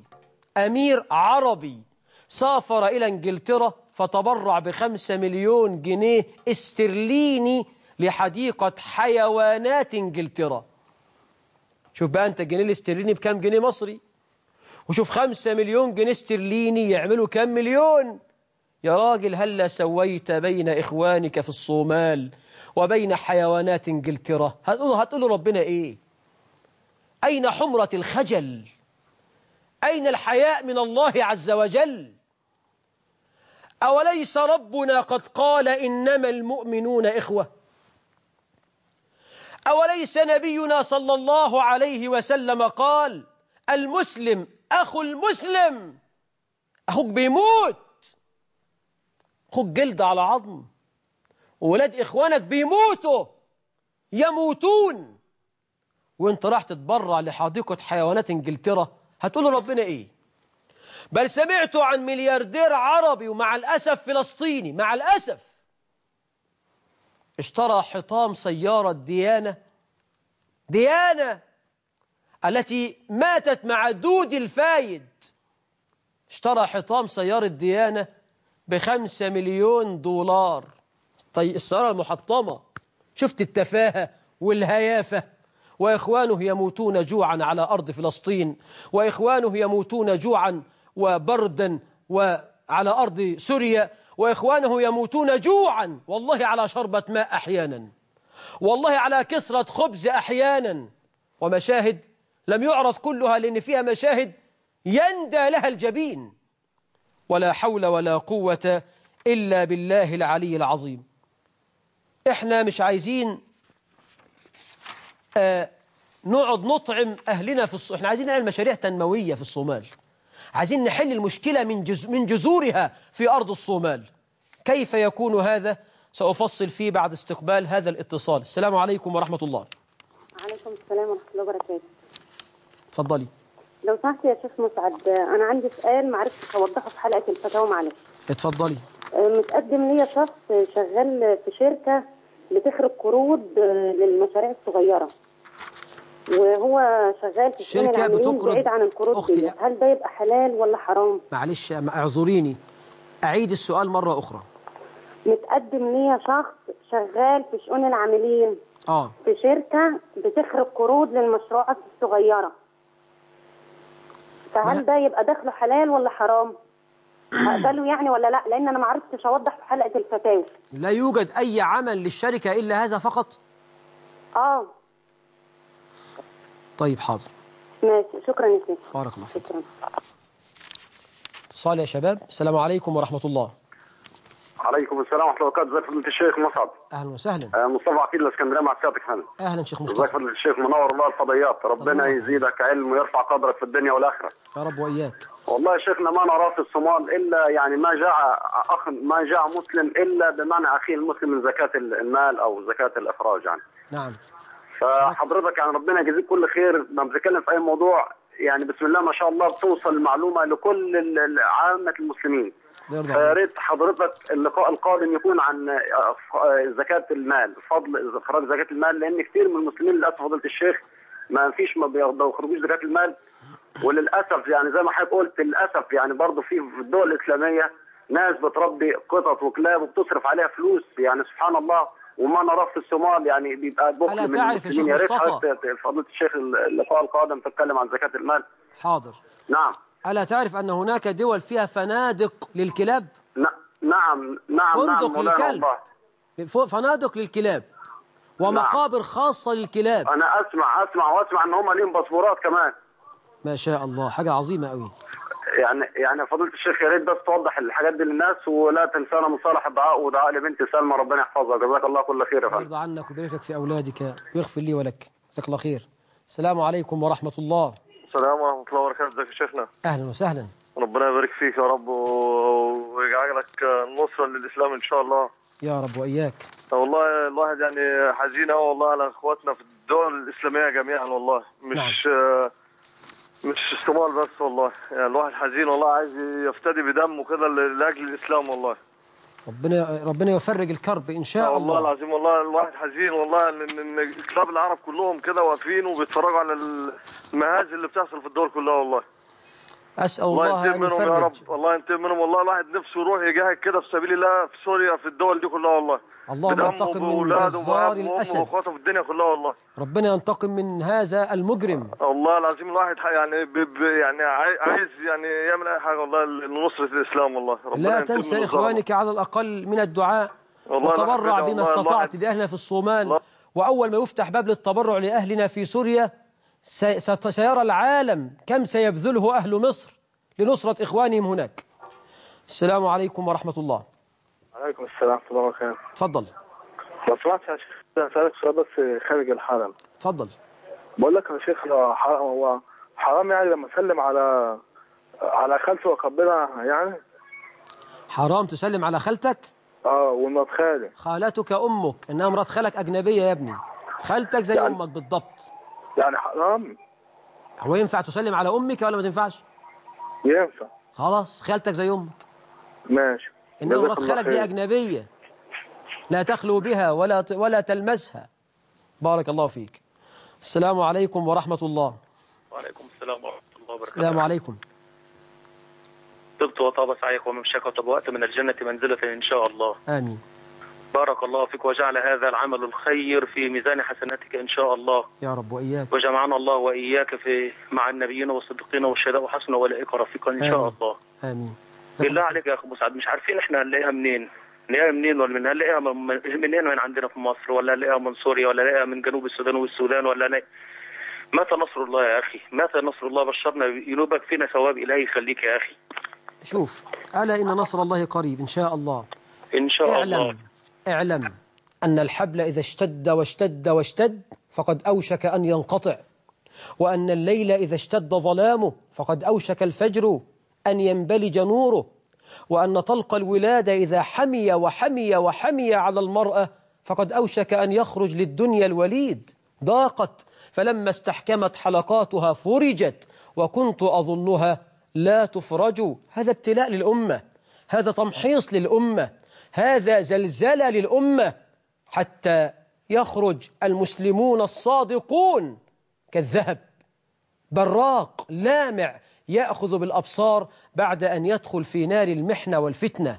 أمير عربي سافر إلى إنجلترا فتبرع بخمسة مليون جنيه استرليني لحديقة حيوانات إنجلترا شوف بقى أنت الجنيه الاسترليني بكام جنيه مصري وشوف خمسة مليون جنيه استرليني يعملوا كام مليون يا راجل هلا سويت بين إخوانك في الصومال وبين حيوانات إنجلترا هتقول هتقول ربنا إيه أين حمرة الخجل أين الحياء من الله عز وجل أوليس ربنا قد قال إنما المؤمنون إخوة أوليس نبينا صلى الله عليه وسلم قال المسلم أخو المسلم أخوك بيموت أخوك جلد على عظم وولاد إخوانك بيموتوا يموتون وانت راح تتبرع لحديقة حيوانات انجلترا هتقول ربنا ايه بل سمعت عن ملياردير عربي ومع الأسف فلسطيني مع الأسف اشترى حطام سيارة ديانة ديانة التي ماتت مع دود الفايد اشترى حطام سيارة ديانة بخمسة مليون دولار طيب السيارة المحطمة شفت التفاهة والهيافة وإخوانه يموتون جوعا على أرض فلسطين وإخوانه يموتون جوعا وبردا و على أرض سوريا وإخوانه يموتون جوعا والله على شربة ماء أحيانا والله على كسرة خبز أحيانا ومشاهد لم يعرض كلها لأن فيها مشاهد يندى لها الجبين ولا حول ولا قوة إلا بالله العلي العظيم إحنا مش عايزين آه نقعد نطعم أهلنا في الصومال إحنا عايزين نعمل مشاريع تنموية في الصومال عايزين نحل المشكلة من, جز من جذورها في أرض الصومال كيف يكون هذا سأفصل فيه بعد استقبال هذا الاتصال السلام عليكم ورحمة الله عليكم السلام ورحمة الله وبركاته تفضلي لو سمحت يا شيخ مسعد أنا عندي سؤال ما عرفتش أوضحه في حلقة الفتاوى معلش اتفضلي أه، متقدم ليا شخص شغال في شركة بتخرج قروض أه، للمشاريع الصغيرة وهو شغال في الشركه بتقرض بعيد عن القروض اختي هل ده يبقى حلال ولا حرام؟ معلش اعذريني اعيد السؤال مره اخرى متقدم ليا شخص شغال في شؤون العاملين اه في شركه بتخرج قروض للمشروعات الصغيره فهل ده يبقى دخله حلال ولا حرام؟ هقبله يعني ولا لا؟ لان انا ما عرفتش اوضح في حلقه الفتاوي لا يوجد اي عمل للشركه الا هذا فقط؟ اه طيب حاضر ماشي شكرا يا سيدي بارك الله فيك شكرا اتصال يا شباب السلام عليكم ورحمة الله عليكم السلام ورحمة الله وبركاته ازيك فضيلة الشيخ مصعب أهلا وسهلا آه مصطفى عقيل الإسكندرية مع سيادتك هنا أهلا شيخ مصطفى ازيك فضيلة الشيخ منور الله الفضيات ربنا طبعا. يزيدك علم ويرفع قدرك في الدنيا والآخرة يا رب وإياك والله يا شيخنا ما نرى في الصومال إلا يعني ما جاء أخ ما جاء مسلم إلا بمنع أخيه المسلم من زكاة المال أو زكاة الإخراج يعني نعم فحضرتك آه، يعني ربنا يجزيك كل خير لما بتتكلم في اي موضوع يعني بسم الله ما شاء الله بتوصل المعلومه لكل عامه المسلمين يا آه، ريت حضرتك اللقاء القادم يكون عن آه، زكاه المال فضل اخراج زكاه المال لان كثير من المسلمين للاسف فضيله الشيخ ما فيش ما بيخرجوش زكاه المال وللاسف يعني زي ما حضرتك قلت للاسف يعني برضه في الدول الاسلاميه ناس بتربي قطط وكلاب وبتصرف عليها فلوس يعني سبحان الله وما نراه في الصومال يعني بيبقى بخل ألا تعرف يا شيخ مصطفى فضيله الشيخ اللقاء القادم تتكلم عن زكاه المال حاضر نعم الا تعرف ان هناك دول فيها فنادق للكلاب نعم،, نعم نعم فندق نعم للكلب فنادق للكلاب نعم. ومقابر نعم. خاصة للكلاب أنا أسمع أسمع وأسمع إن هم ليهم باسبورات كمان ما شاء الله حاجة عظيمة أوي يعني يعني فضيله الشيخ يا ريت بس توضح الحاجات دي للناس ولا تنسانا من صالح الدعاء ودعاء لبنتي سلمى ربنا يحفظها جزاك الله كل خير يا فندم يرضى عنك ويبارك في اولادك ويغفر لي ولك جزاك الله خير السلام عليكم ورحمه الله السلام ورحمه الله وبركاته ازيك يا شيخنا اهلا وسهلا ربنا يبارك فيك يا رب ويجعلك نصرا النصره للاسلام ان شاء الله يا رب واياك والله الواحد يعني حزين قوي والله على اخواتنا في الدول الاسلاميه جميعا والله مش نعم. مش استمال بس والله يعني الواحد حزين والله عايز يفتدي بدمه كده لاجل الاسلام والله ربنا ربنا يفرج الكرب ان شاء آه، الله والله العظيم والله الواحد حزين والله ان الكلاب العرب كلهم كده واقفين وبيتفرجوا على المهازل اللي بتحصل في الدول كلها والله اسال الله ان يفرج يا رب الله ينتهي منهم والله الواحد نفسه يروح يجاهد كده في سبيل الله في سوريا في الدول دي كلها والله اللهم انتقم من جزار الاسد في الدنيا كلها والله ربنا ينتقم من هذا المجرم والله العظيم الواحد يعني يعني عايز يعني يعمل اي حاجه والله لنصره الاسلام والله ربنا لا تنسى اخوانك على الاقل من الدعاء وتبرع بما استطعت لاهلنا في الصومال واول ما يفتح باب للتبرع لاهلنا في سوريا سيرى العالم كم سيبذله أهل مصر لنصرة إخوانهم هناك السلام عليكم ورحمة الله عليكم السلام ورحمة الله وبركاته تفضل ما سمحت يا شيخ أسألك سؤال بس خارج الحرم تفضل بقول لك يا شيخ حرام هو حرام يعني لما أسلم على على خالته وأقبلها يعني حرام تسلم على خالتك؟ اه ومرات خالك خالتك أمك إنها مرات خالك أجنبية يا ابني خالتك زي يعني... أمك بالضبط يعني حرام هو ينفع تسلم على امك ولا ما تنفعش ينفع خلاص خالتك زي امك ماشي انما مرات خالك دي اجنبيه لا تخلو بها ولا ولا تلمسها بارك الله فيك السلام عليكم ورحمه الله وعليكم السلام ورحمه الله وبركاته السلام عليكم طبت وطاب سعيك وممشاك وطب وقت من الجنة منزلة إن شاء الله آمين بارك الله فيك وجعل هذا العمل الخير في ميزان حسناتك إن شاء الله يا رب وإياك وجمعنا الله وإياك في مع النبيين والصديقين والشهداء وحسن أولئك رفيقا إن شاء الله آمين بالله عليك يا أخو مسعد مش عارفين إحنا هنلاقيها منين نلاقيها منين ولا من هنلاقيها من منين من عندنا في مصر ولا نلاقيها من سوريا ولا نلاقيها من جنوب السودان والسودان ولا نلاقي متى نصر الله يا أخي متى نصر الله بشرنا ينوبك فينا ثواب إلهي يخليك يا أخي شوف ألا إن نصر الله قريب إن شاء الله إن شاء اعلم الله اعلم أن الحبل إذا اشتد واشتد واشتد فقد أوشك أن ينقطع وأن الليل إذا اشتد ظلامه فقد أوشك الفجر أن ينبلج نوره وأن طلق الولادة إذا حمي وحمي وحمي على المرأة فقد أوشك أن يخرج للدنيا الوليد ضاقت فلما استحكمت حلقاتها فرجت وكنت أظنها لا تفرج هذا ابتلاء للأمة هذا تمحيص للأمة هذا زلزال للأمة حتى يخرج المسلمون الصادقون كالذهب براق لامع يأخذ بالأبصار بعد أن يدخل في نار المحنة والفتنة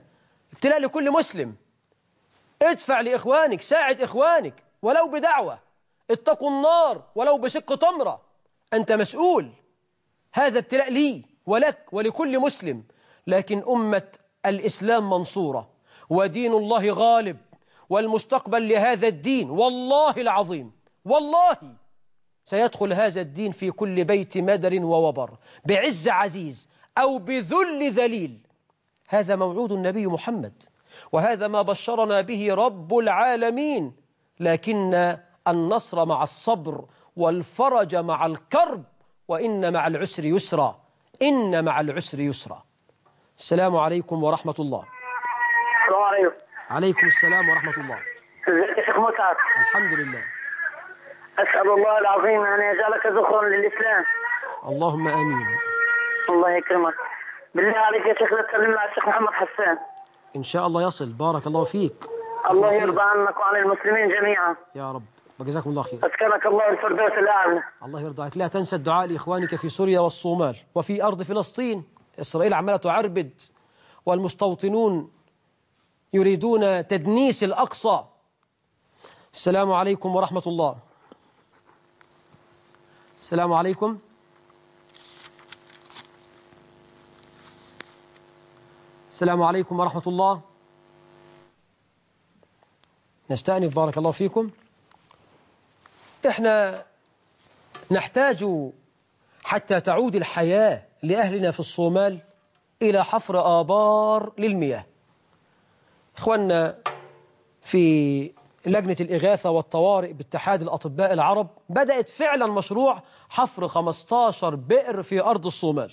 ابتلاء لكل مسلم ادفع لإخوانك ساعد إخوانك ولو بدعوة اتقوا النار ولو بشق تمرة أنت مسؤول هذا ابتلاء لي ولك ولكل مسلم لكن أمة الإسلام منصورة ودين الله غالب والمستقبل لهذا الدين والله العظيم والله سيدخل هذا الدين في كل بيت مدر ووبر بعز عزيز أو بذل ذليل هذا موعود النبي محمد وهذا ما بشرنا به رب العالمين لكن النصر مع الصبر والفرج مع الكرب وإن مع العسر يسرا إن مع العسر يسرا السلام عليكم ورحمة الله عليكم السلام ورحمة الله شيخ متعب الحمد لله أسأل الله العظيم أن يجعلك ذخرا للإسلام اللهم آمين الله يكرمك بالله عليك يا شيخ لا تسلم على الشيخ محمد حسان إن شاء الله يصل بارك الله فيك الله يرضى عنك وعن المسلمين جميعا يا رب وجزاكم الله خير أسكنك الله الفردوس الأعلى الله يرضى عليك لا تنسى الدعاء لإخوانك في سوريا والصومال وفي أرض فلسطين إسرائيل عمالة تعربد والمستوطنون يريدون تدنيس الأقصى السلام عليكم ورحمة الله السلام عليكم السلام عليكم ورحمة الله نستأنف بارك الله فيكم احنا نحتاج حتى تعود الحياة لأهلنا في الصومال إلى حفر آبار للمياه إخواننا في لجنة الإغاثة والطوارئ باتحاد الأطباء العرب بدأت فعلا مشروع حفر 15 بئر في أرض الصومال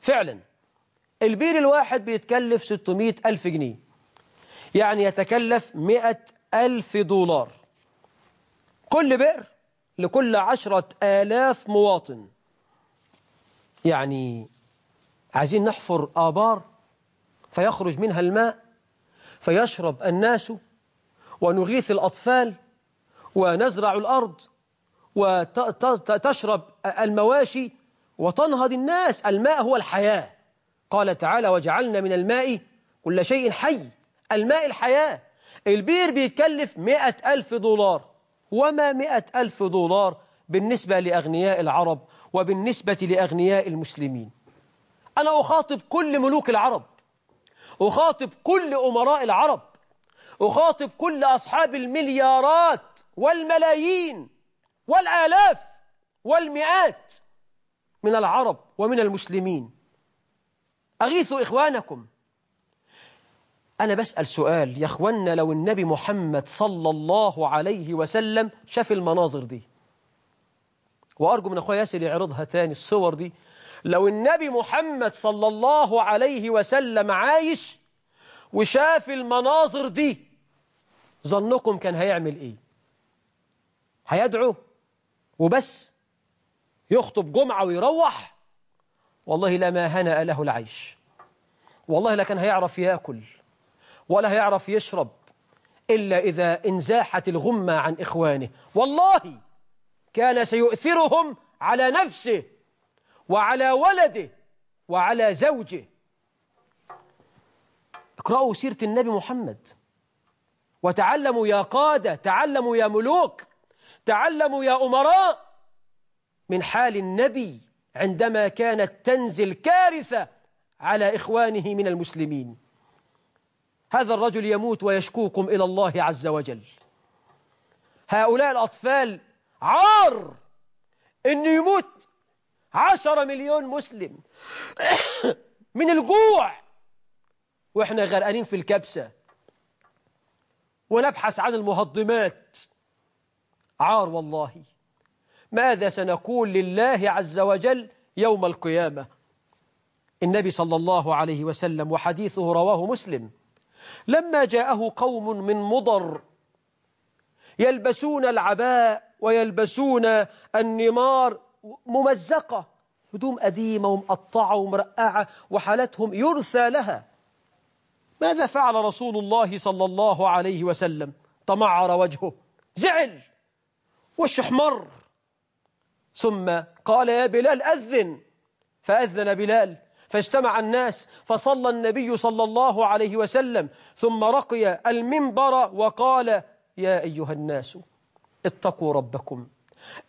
فعلا البير الواحد بيتكلف 600 ألف جنيه يعني يتكلف 100 ألف دولار كل بئر لكل عشرة آلاف مواطن يعني عايزين نحفر آبار فيخرج منها الماء فيشرب الناس ونغيث الأطفال ونزرع الأرض وتشرب المواشي وتنهض الناس الماء هو الحياة قال تعالى وجعلنا من الماء كل شيء حي الماء الحياة البير بيتكلف مئة ألف دولار وما مئة ألف دولار بالنسبة لأغنياء العرب وبالنسبة لأغنياء المسلمين أنا أخاطب كل ملوك العرب أخاطب كل أمراء العرب أخاطب كل أصحاب المليارات والملايين والآلاف والمئات من العرب ومن المسلمين أغيثوا إخوانكم أنا بسأل سؤال يا أخوانا لو النبي محمد صلى الله عليه وسلم شاف المناظر دي وأرجو من أخويا ياسر يعرضها تاني الصور دي لو النبي محمد صلى الله عليه وسلم عايش وشاف المناظر دي ظنكم كان هيعمل ايه هيدعو وبس يخطب جمعة ويروح والله لما هنأ له العيش والله لا كان هيعرف ياكل ولا هيعرف يشرب إلا إذا انزاحت الغمة عن إخوانه والله كان سيؤثرهم على نفسه وعلى ولده وعلى زوجه اقرأوا سيرة النبي محمد وتعلموا يا قادة تعلموا يا ملوك تعلموا يا أمراء من حال النبي عندما كانت تنزل كارثة على إخوانه من المسلمين هذا الرجل يموت ويشكوكم إلى الله عز وجل هؤلاء الأطفال عار إنه يموت عشرة مليون مسلم من الجوع وإحنا غرقانين في الكبسة ونبحث عن المهضمات عار والله ماذا سنقول لله عز وجل يوم القيامة النبي صلى الله عليه وسلم وحديثه رواه مسلم لما جاءه قوم من مضر يلبسون العباء ويلبسون النمار ممزقة هدوم قديمة ومقطعة ومرقعة وحالتهم يرثى لها ماذا فعل رسول الله صلى الله عليه وسلم تمعر وجهه زعل وشه احمر ثم قال يا بلال أذن فأذن بلال فاجتمع الناس فصلى النبي صلى الله عليه وسلم ثم رقي المنبر وقال يا أيها الناس اتقوا ربكم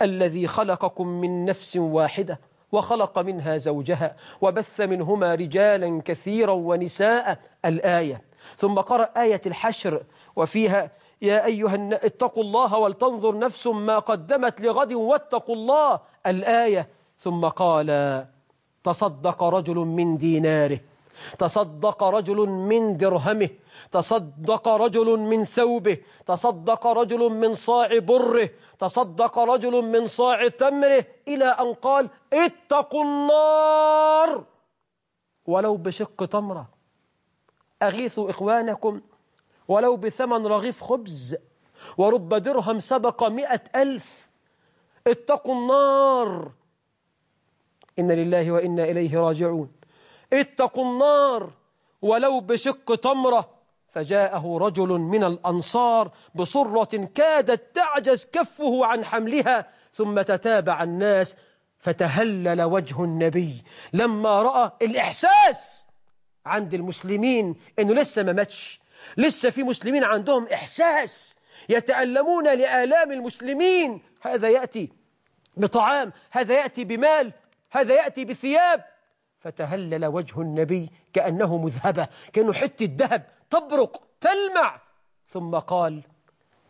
الذي خلقكم من نفس واحدة وخلق منها زوجها وبث منهما رجالا كثيرا ونساء الآية ثم قرأ آية الحشر وفيها يا أيها اتقوا الله ولتنظر نفس ما قدمت لغد واتقوا الله الآية ثم قال تصدق رجل من ديناره تصدق رجل من درهمه تصدق رجل من ثوبه تصدق رجل من صاع بره تصدق رجل من صاع تمره إلى أن قال اتقوا النار ولو بشق تمرة أغيثوا إخوانكم ولو بثمن رغيف خبز ورب درهم سبق مئة ألف اتقوا النار إن لله وإنا إليه راجعون اتقوا النار ولو بشق تمرة فجاءه رجل من الأنصار بصرة كادت تعجز كفه عن حملها ثم تتابع الناس فتهلل وجه النبي لما رأى الإحساس عند المسلمين أنه لسه ما ماتش لسه في مسلمين عندهم إحساس يتألمون لآلام المسلمين هذا يأتي بطعام هذا يأتي بمال هذا يأتي بثياب فتهلل وجه النبي كأنه مذهبة كأنه حتة ذهب تبرق تلمع ثم قال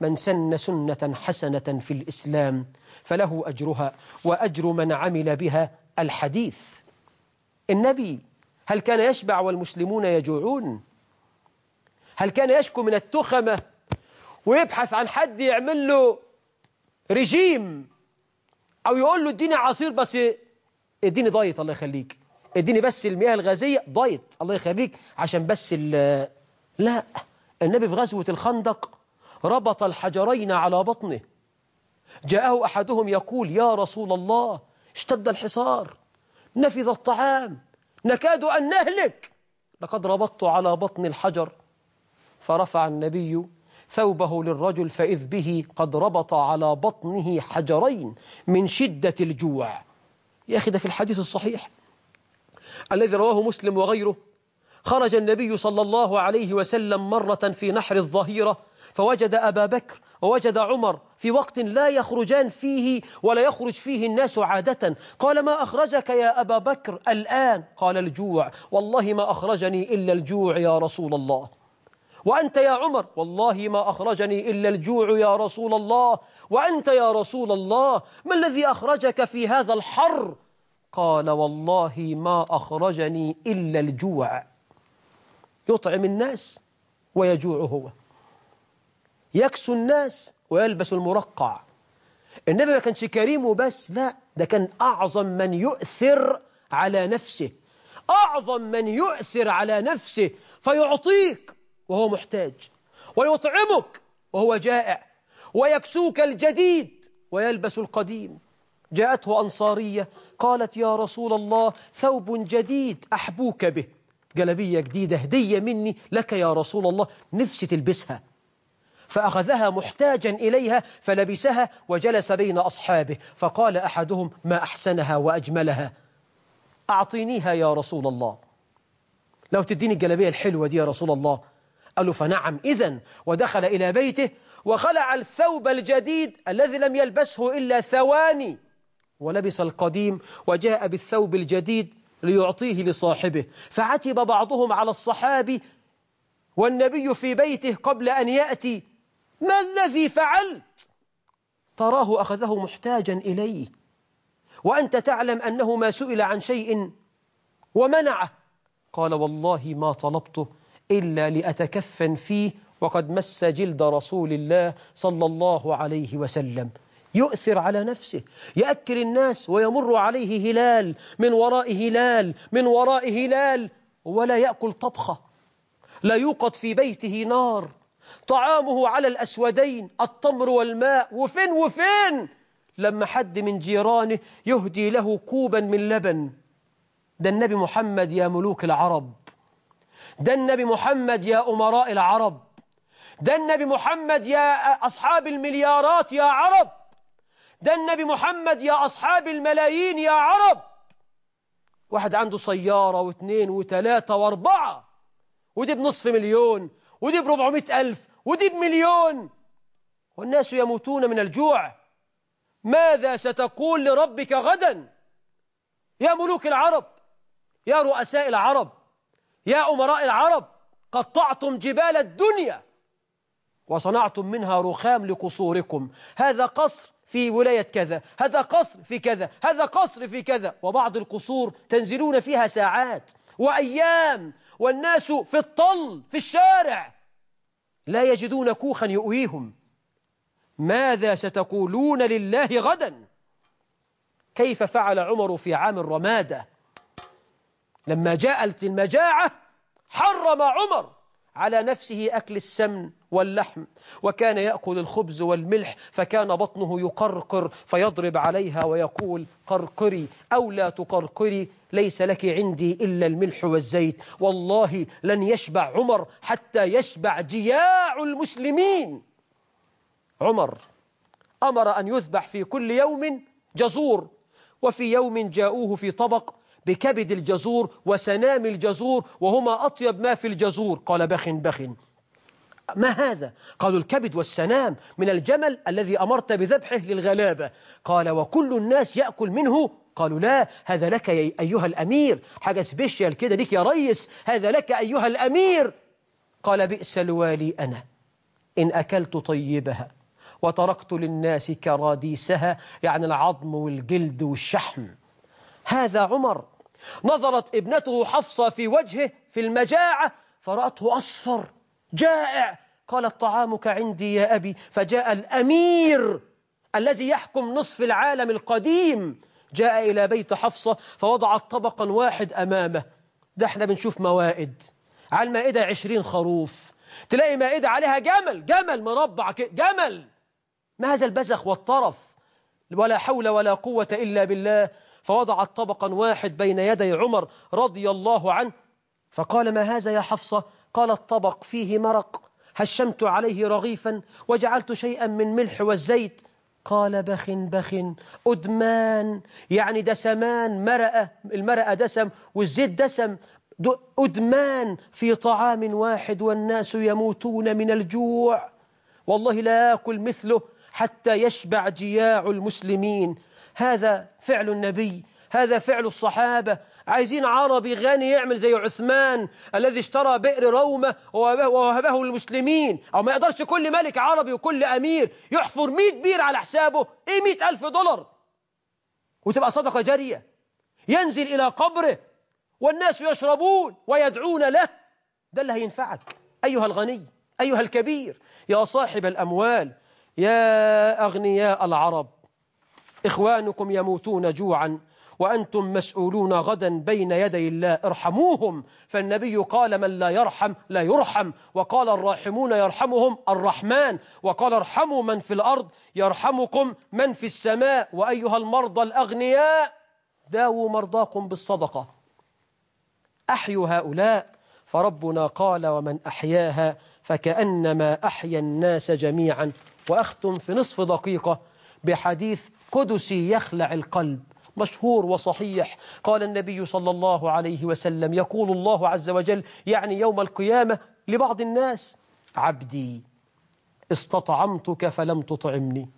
من سن سنة حسنة في الإسلام فله أجرها وأجر من عمل بها الحديث النبي هل كان يشبع والمسلمون يجوعون هل كان يشكو من التخمة ويبحث عن حد يعمل له رجيم أو يقول له اديني عصير بس اديني دايت الله يخليك اديني بس المياه الغازية دايت الله يخليك عشان بس لا النبي في غزوة الخندق ربط الحجرين على بطنه جاءه أحدهم يقول يا رسول الله اشتد الحصار نفذ الطعام نكاد أن نهلك لقد ربطت على بطن الحجر فرفع النبي ثوبه للرجل فإذ به قد ربط على بطنه حجرين من شدة الجوع يا أخي ده في الحديث الصحيح الذي رواه مسلم وغيره خرج النبي صلى الله عليه وسلم مرة في نحر الظهيرة فوجد أبا بكر ووجد عمر في وقت لا يخرجان فيه ولا يخرج فيه الناس عادة قال ما أخرجك يا أبا بكر الآن قال الجوع والله ما أخرجني إلا الجوع يا رسول الله وأنت يا عمر والله ما أخرجني إلا الجوع يا رسول الله وأنت يا رسول الله ما الذي أخرجك في هذا الحر قال والله ما أخرجني إلا الجوع يطعم الناس ويجوع هو يكسو الناس ويلبس المرقع النبي ما كانش كريم وبس لا ده كان أعظم من يؤثر على نفسه أعظم من يؤثر على نفسه فيعطيك وهو محتاج ويطعمك وهو جائع ويكسوك الجديد ويلبس القديم جاءته أنصارية قالت يا رسول الله ثوب جديد أحبوك به جلبية جديدة هدية مني لك يا رسول الله نفسي تلبسها فأخذها محتاجا إليها فلبسها وجلس بين أصحابه فقال أحدهم ما أحسنها وأجملها أعطينيها يا رسول الله لو تديني الجلبية الحلوة دي يا رسول الله قالوا فنعم إذا ودخل إلى بيته وخلع الثوب الجديد الذي لم يلبسه إلا ثواني ولبس القديم وجاء بالثوب الجديد ليعطيه لصاحبه فعتب بعضهم على الصحابي والنبي في بيته قبل أن يأتي ما الذي فعلت؟ تراه أخذه محتاجا إليه وأنت تعلم أنه ما سئل عن شيء ومنعه قال والله ما طلبته إلا لأتكفن فيه وقد مس جلد رسول الله صلى الله عليه وسلم يؤثر على نفسه يأكل الناس ويمر عليه هلال من وراء هلال من وراء هلال ولا يأكل طبخة لا يوقد في بيته نار طعامه على الأسودين التمر والماء وفين وفين لما حد من جيرانه يهدي له كوبا من لبن ده النبي محمد يا ملوك العرب ده النبي محمد يا أمراء العرب ده النبي محمد يا أصحاب المليارات يا عرب ده النبي محمد يا أصحاب الملايين يا عرب واحد عنده سيارة واثنين وثلاثة واربعة ودي بنصف مليون ودي بربعمائة ألف ودي بمليون والناس يموتون من الجوع ماذا ستقول لربك غدا يا ملوك العرب يا رؤساء العرب يا أمراء العرب قطعتم جبال الدنيا وصنعتم منها رخام لقصوركم هذا قصر في ولاية كذا هذا قصر في كذا هذا قصر في كذا وبعض القصور تنزلون فيها ساعات وأيام والناس في الطل في الشارع لا يجدون كوخا يؤويهم ماذا ستقولون لله غدا كيف فعل عمر في عام الرمادة لما جاءت المجاعة حرم عمر على نفسه أكل السمن واللحم وكان يأكل الخبز والملح فكان بطنه يقرقر فيضرب عليها ويقول قرقري أو لا تقرقري ليس لك عندي إلا الملح والزيت والله لن يشبع عمر حتى يشبع جياع المسلمين عمر أمر أن يذبح في كل يوم جزور وفي يوم جاءوه في طبق بكبد الجزور وسنام الجزور وهما أطيب ما في الجزور قال بخ بخ ما هذا؟ قالوا الكبد والسنام من الجمل الذي أمرت بذبحه للغلابة قال وكل الناس يأكل منه قالوا لا هذا لك يا أيها الأمير حاجة سبيشيال كده ليك يا ريس هذا لك أيها الأمير قال بئس الوالي أنا إن أكلت طيبها وتركت للناس كراديسها يعني العظم والجلد والشحم هذا عمر نظرت ابنته حفصة في وجهه في المجاعة فرأته أصفر جائع قالت طعامك عندي يا أبي فجاء الأمير الذي يحكم نصف العالم القديم جاء إلى بيت حفصة فوضعت طبقا واحد أمامه ده احنا بنشوف موائد على المائدة عشرين خروف تلاقي مائدة عليها جمل جمل مربع جمل ما هذا البزخ والطرف ولا حول ولا قوة إلا بالله فوضعت طبقا واحد بين يدي عمر رضي الله عنه فقال ما هذا يا حفصة قال الطبق فيه مرق هشمت عليه رغيفا وجعلت شيئا من ملح والزيت قال بخ بخ أدمان يعني دسمان مرأة المرأة دسم والزيت دسم أدمان في طعام واحد والناس يموتون من الجوع والله لا أكل مثله حتى يشبع جياع المسلمين هذا فعل النبي هذا فعل الصحابة عايزين عربي غني يعمل زي عثمان الذي اشترى بئر رومة ووهبه للمسلمين أو ما يقدرش كل ملك عربي وكل أمير يحفر 100 بير على حسابه إيه 100 ألف دولار وتبقى صدقة جارية ينزل إلى قبره والناس يشربون ويدعون له ده اللي هينفعك أيها الغني أيها الكبير يا صاحب الأموال يا أغنياء العرب إخوانكم يموتون جوعا وأنتم مسؤولون غدا بين يدي الله ارحموهم فالنبي قال من لا يرحم لا يرحم وقال الراحمون يرحمهم الرحمن وقال ارحموا من في الأرض يرحمكم من في السماء وأيها المرضى الأغنياء داووا مرضاكم بالصدقة أحيوا هؤلاء فربنا قال ومن أحياها فكأنما أحيا الناس جميعا وأختم في نصف دقيقة بحديث قدسي يخلع القلب مشهور وصحيح قال النبي صلى الله عليه وسلم يقول الله عز وجل يعني يوم القيامة لبعض الناس عبدي استطعمتك فلم تطعمني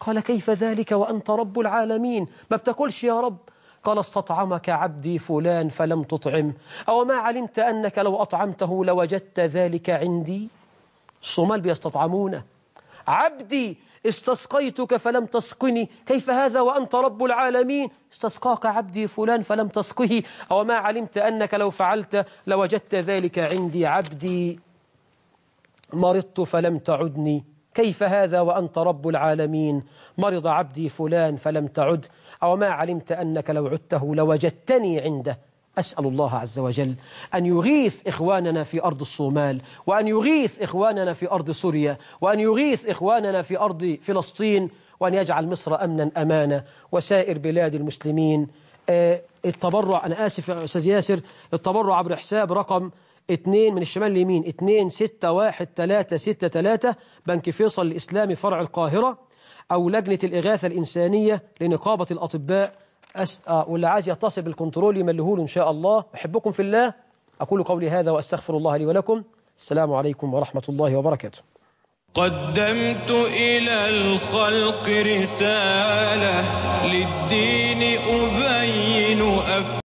قال كيف ذلك وأنت رب العالمين ما بتاكلش يا رب قال استطعمك عبدي فلان فلم تطعم أو ما علمت أنك لو أطعمته لوجدت ذلك عندي الصومال بيستطعمونه عبدي استسقيتك فلم تسقني كيف هذا وأنت رب العالمين استسقاك عبدي فلان فلم تسقه أو ما علمت أنك لو فعلت لوجدت ذلك عندي عبدي مرضت فلم تعدني كيف هذا وأنت رب العالمين مرض عبدي فلان فلم تعد أو ما علمت أنك لو عدته لوجدتني عنده أسأل الله عز وجل أن يغيث إخواننا في أرض الصومال وأن يغيث إخواننا في أرض سوريا وأن يغيث إخواننا في أرض فلسطين وأن يجعل مصر أمنا أمانة وسائر بلاد المسلمين آه، التبرع أنا آسف يا أستاذ ياسر التبرع عبر حساب رقم 2 من الشمال اليمين 2 6 1 3 6 3 بنك فيصل الإسلامي فرع القاهرة أو لجنة الإغاثة الإنسانية لنقابة الأطباء أس... آه، عايز يتصل بالكنترول يملهوله إن شاء الله أحبكم في الله أقول قولي هذا وأستغفر الله لي ولكم السلام عليكم ورحمة الله وبركاته قدمت إلى الخلق رسالة للدين أبين أف